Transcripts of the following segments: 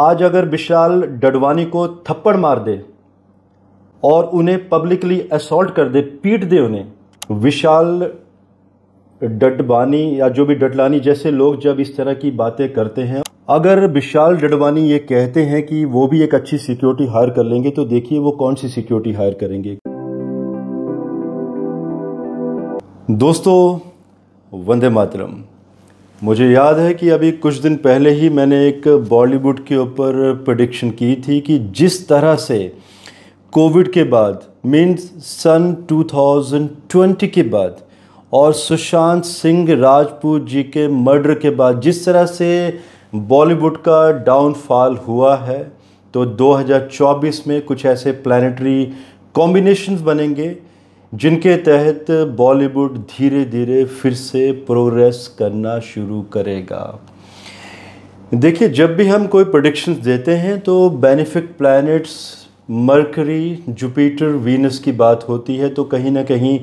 आज अगर विशाल डडवानी को थप्पड़ मार दे और उन्हें पब्लिकली असोल्ट कर दे पीट दे उन्हें विशाल डडवानी या जो भी डडलानी जैसे लोग जब इस तरह की बातें करते हैं अगर विशाल डडवानी ये कहते हैं कि वो भी एक अच्छी सिक्योरिटी हायर कर लेंगे तो देखिए वो कौन सी सिक्योरिटी हायर करेंगे दोस्तों वंदे मातरम मुझे याद है कि अभी कुछ दिन पहले ही मैंने एक बॉलीवुड के ऊपर प्रडिक्शन की थी कि जिस तरह से कोविड के बाद मीन्स सन 2020 के बाद और सुशांत सिंह राजपूत जी के मर्डर के बाद जिस तरह से बॉलीवुड का डाउनफॉल हुआ है तो 2024 में कुछ ऐसे प्लानिटरी कॉम्बिनेशंस बनेंगे जिनके तहत बॉलीवुड धीरे धीरे फिर से प्रोग्रेस करना शुरू करेगा देखिए जब भी हम कोई प्रोडिक्शंस देते हैं तो benefic planets Mercury Jupiter Venus की बात होती है तो कहीं ना कहीं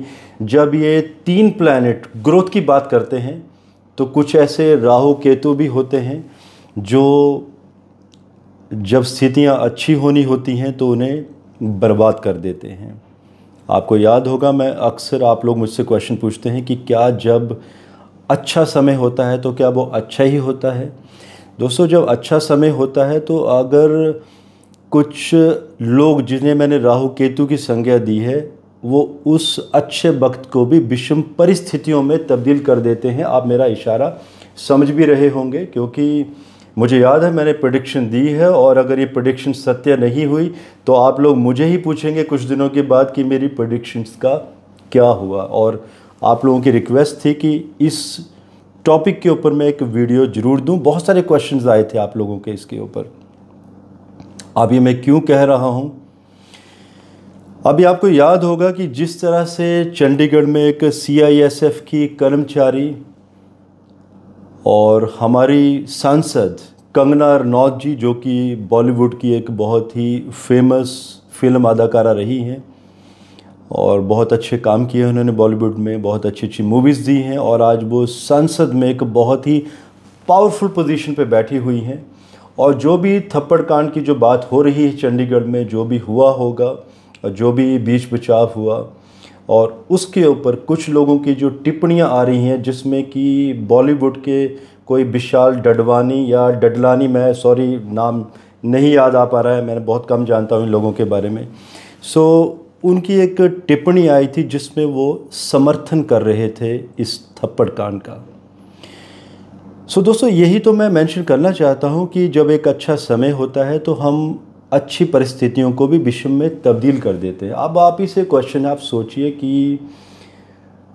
जब ये तीन प्लैनेट ग्रोथ की बात करते हैं तो कुछ ऐसे राहु केतु भी होते हैं जो जब स्थितियां अच्छी होनी होती हैं तो उन्हें बर्बाद कर देते हैं आपको याद होगा मैं अक्सर आप लोग मुझसे क्वेश्चन पूछते हैं कि क्या जब अच्छा समय होता है तो क्या वो अच्छा ही होता है दोस्तों जब अच्छा समय होता है तो अगर कुछ लोग जिन्हें मैंने राहु केतु की संज्ञा दी है वो उस अच्छे वक्त को भी विषम परिस्थितियों में तब्दील कर देते हैं आप मेरा इशारा समझ भी रहे होंगे क्योंकि मुझे याद है मैंने प्रडिक्शन दी है और अगर ये प्रडिक्शन सत्य नहीं हुई तो आप लोग मुझे ही पूछेंगे कुछ दिनों के बाद कि मेरी प्रडिक्शंस का क्या हुआ और आप लोगों की रिक्वेस्ट थी कि इस टॉपिक के ऊपर मैं एक वीडियो ज़रूर दूं बहुत सारे क्वेश्चंस आए थे आप लोगों के इसके ऊपर अभी मैं क्यों कह रहा हूँ अभी आपको याद होगा कि जिस तरह से चंडीगढ़ में एक सी की कर्मचारी और हमारी सांसद कंगना रनौत जी जो कि बॉलीवुड की एक बहुत ही फेमस फिल्म अदाकारा रही हैं और बहुत अच्छे काम किए हैं उन्होंने बॉलीवुड में बहुत अच्छी अच्छी मूवीज़ दी हैं और आज वो संसद में एक बहुत ही पावरफुल पोजीशन पे बैठी हुई हैं और जो भी थप्पड़ कांड की जो बात हो रही है चंडीगढ़ में जो भी हुआ होगा और जो भी बीच बचाव हुआ और उसके ऊपर कुछ लोगों की जो टिप्पणियाँ आ रही हैं जिसमें कि बॉलीवुड के कोई विशाल डडवानी या डडलानी मैं सॉरी नाम नहीं याद आ पा रहा है मैंने बहुत कम जानता हूँ इन लोगों के बारे में सो so, उनकी एक टिप्पणी आई थी जिसमें वो समर्थन कर रहे थे इस थप्पड़ कांड का सो so, दोस्तों यही तो मैं मेंशन करना चाहता हूँ कि जब एक अच्छा समय होता है तो हम अच्छी परिस्थितियों को भी विषम में तब्दील कर देते हैं अब आप ही से क्वेश्चन आप सोचिए कि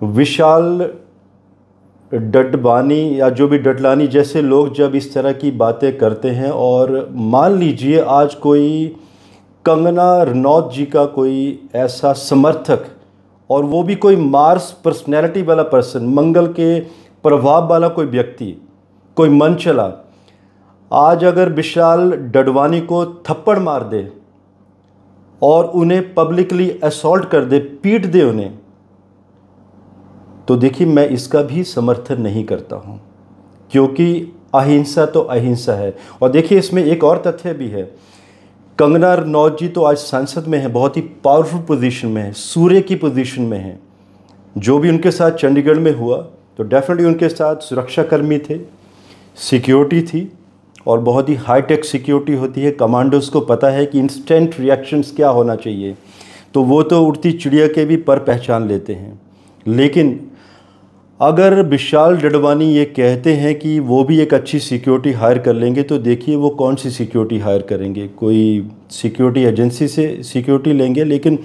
विशाल डटबानी या जो भी डटलानी जैसे लोग जब इस तरह की बातें करते हैं और मान लीजिए आज कोई कंगना रनौत जी का कोई ऐसा समर्थक और वो भी कोई मार्स पर्सनैलिटी वाला पर्सन मंगल के प्रभाव वाला कोई व्यक्ति कोई मन चला आज अगर विशाल डडवानी को थप्पड़ मार दे और उन्हें पब्लिकली असॉल्ट कर दे पीट दे उन्हें तो देखिए मैं इसका भी समर्थन नहीं करता हूँ क्योंकि अहिंसा तो अहिंसा है और देखिए इसमें एक और तथ्य भी है कंगना रनौत जी तो आज संसद में है बहुत ही पावरफुल पोजीशन में है सूर्य की पोजीशन में है जो भी उनके साथ चंडीगढ़ में हुआ तो डेफिनेटली उनके साथ सुरक्षाकर्मी थे सिक्योरिटी थी और बहुत ही हाई टेक सिक्योरिटी होती है कमांडोज़ को पता है कि इंस्टेंट रिएक्शंस क्या होना चाहिए तो वो तो उड़ती चिड़िया के भी पर पहचान लेते हैं लेकिन अगर विशाल डडवानी ये कहते हैं कि वो भी एक अच्छी सिक्योरिटी हायर कर लेंगे तो देखिए वो कौन सी सिक्योरिटी हायर करेंगे कोई सिक्योरिटी एजेंसी से सिक्योरिटी लेंगे लेकिन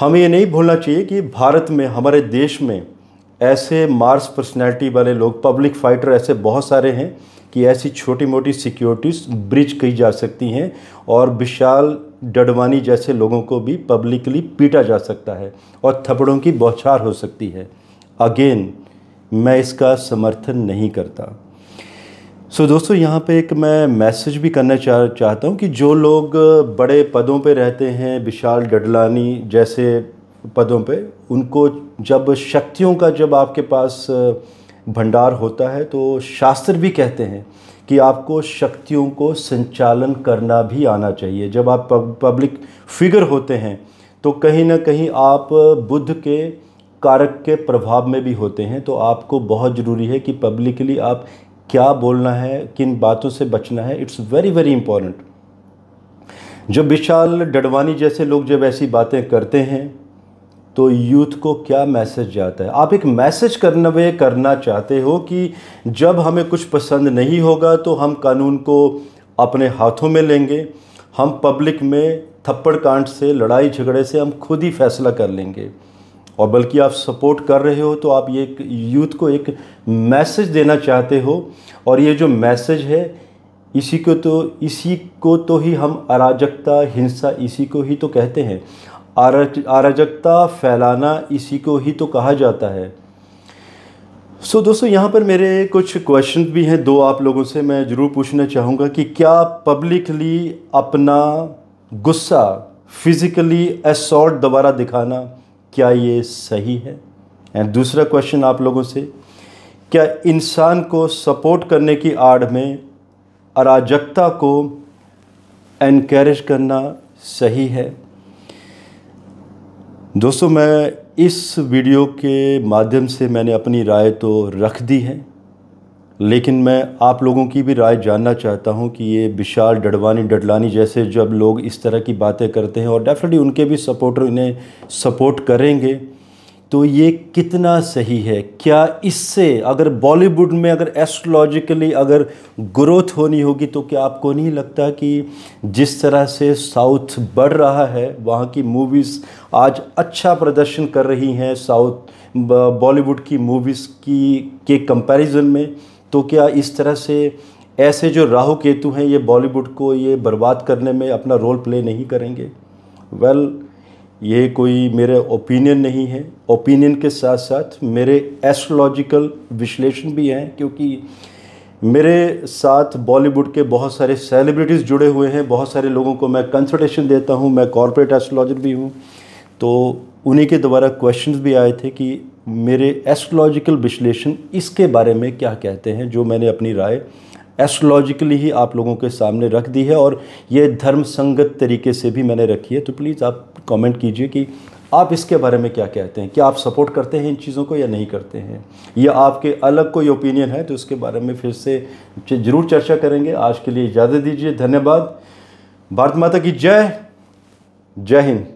हमें ये नहीं भूलना चाहिए कि भारत में हमारे देश में ऐसे मार्स पर्सनैलिटी वाले लोग पब्लिक फाइटर ऐसे बहुत सारे हैं कि ऐसी छोटी मोटी सिक्योरिटीज़ ब्रिज की जा सकती हैं और विशाल डडवानी जैसे लोगों को भी पब्लिकली पीटा जा सकता है और थप्पड़ों की बौछार हो सकती है अगेन मैं इसका समर्थन नहीं करता सो so, दोस्तों यहाँ पे एक मैं मैसेज भी करना चाह चाहता हूँ कि जो लोग बड़े पदों पे रहते हैं विशाल डडलानी जैसे पदों पे उनको जब शक्तियों का जब आपके पास भंडार होता है तो शास्त्र भी कहते हैं कि आपको शक्तियों को संचालन करना भी आना चाहिए जब आप पब्लिक फिगर होते हैं तो कहीं ना कहीं आप बुद्ध के कारक के प्रभाव में भी होते हैं तो आपको बहुत ज़रूरी है कि पब्लिकली आप क्या बोलना है किन बातों से बचना है इट्स वेरी वेरी इंपॉर्टेंट जब विशाल डडवानी जैसे लोग जब ऐसी बातें करते हैं तो यूथ को क्या मैसेज जाता है आप एक मैसेज वे करना चाहते हो कि जब हमें कुछ पसंद नहीं होगा तो हम कानून को अपने हाथों में लेंगे हम पब्लिक में थप्पड़ कांड से लड़ाई झगड़े से हम खुद ही फैसला कर लेंगे और बल्कि आप सपोर्ट कर रहे हो तो आप ये यूथ को एक मैसेज देना चाहते हो और ये जो मैसेज है इसी को तो इसी को तो ही हम अराजकता हिंसा इसी को ही तो कहते हैं अराजकता फैलाना इसी को ही तो कहा जाता है सो so, दोस्तों यहाँ पर मेरे कुछ क्वेश्चन भी हैं दो आप लोगों से मैं ज़रूर पूछना चाहूँगा कि क्या पब्लिकली अपना गुस्सा फिज़िकली असॉर्ट दोबारा दिखाना क्या ये सही है एंड दूसरा क्वेश्चन आप लोगों से क्या इंसान को सपोर्ट करने की आड़ में अराजकता को एनकरेज करना सही है दोस्तों मैं इस वीडियो के माध्यम से मैंने अपनी राय तो रख दी है लेकिन मैं आप लोगों की भी राय जानना चाहता हूं कि ये विशाल डडवानी डडलानी जैसे जब लोग इस तरह की बातें करते हैं और डेफिनेटली उनके भी सपोर्टर इन्हें सपोर्ट करेंगे तो ये कितना सही है क्या इससे अगर बॉलीवुड में अगर एस्ट्रोलॉजिकली अगर ग्रोथ होनी होगी तो क्या आपको नहीं लगता कि जिस तरह से साउथ बढ़ रहा है वहाँ की मूवीज़ आज अच्छा प्रदर्शन कर रही हैं साउथ बॉलीवुड की मूवीज़ की के कंपैरिजन में तो क्या इस तरह से ऐसे जो राहु केतु हैं ये बॉलीवुड को ये बर्बाद करने में अपना रोल प्ले नहीं करेंगे वेल well, ये कोई मेरे ओपिनियन नहीं है ओपिनियन के साथ साथ मेरे एस्ट्रोलॉजिकल विश्लेषण भी हैं क्योंकि मेरे साथ बॉलीवुड के बहुत सारे सेलिब्रिटीज़ जुड़े हुए हैं बहुत सारे लोगों को मैं कंसल्टेशन देता हूं मैं कॉरपोरेट एस्ट्रोलॉजर भी हूं तो उन्हीं के द्वारा क्वेश्चंस भी आए थे कि मेरे एस्ट्रोलॉजिकल विश्लेषण इसके बारे में क्या कहते हैं जो मैंने अपनी राय एस्ट्रोलॉजिकली ही आप लोगों के सामने रख दी है और ये धर्म संगत तरीके से भी मैंने रखी है तो प्लीज़ आप कमेंट कीजिए कि आप इसके बारे में क्या कहते हैं क्या आप सपोर्ट करते हैं इन चीज़ों को या नहीं करते हैं या आपके अलग कोई ओपिनियन है तो उसके बारे में फिर से ज़रूर चर्चा करेंगे आज के लिए इजाज़त दीजिए धन्यवाद भारत माता की जय जय हिंद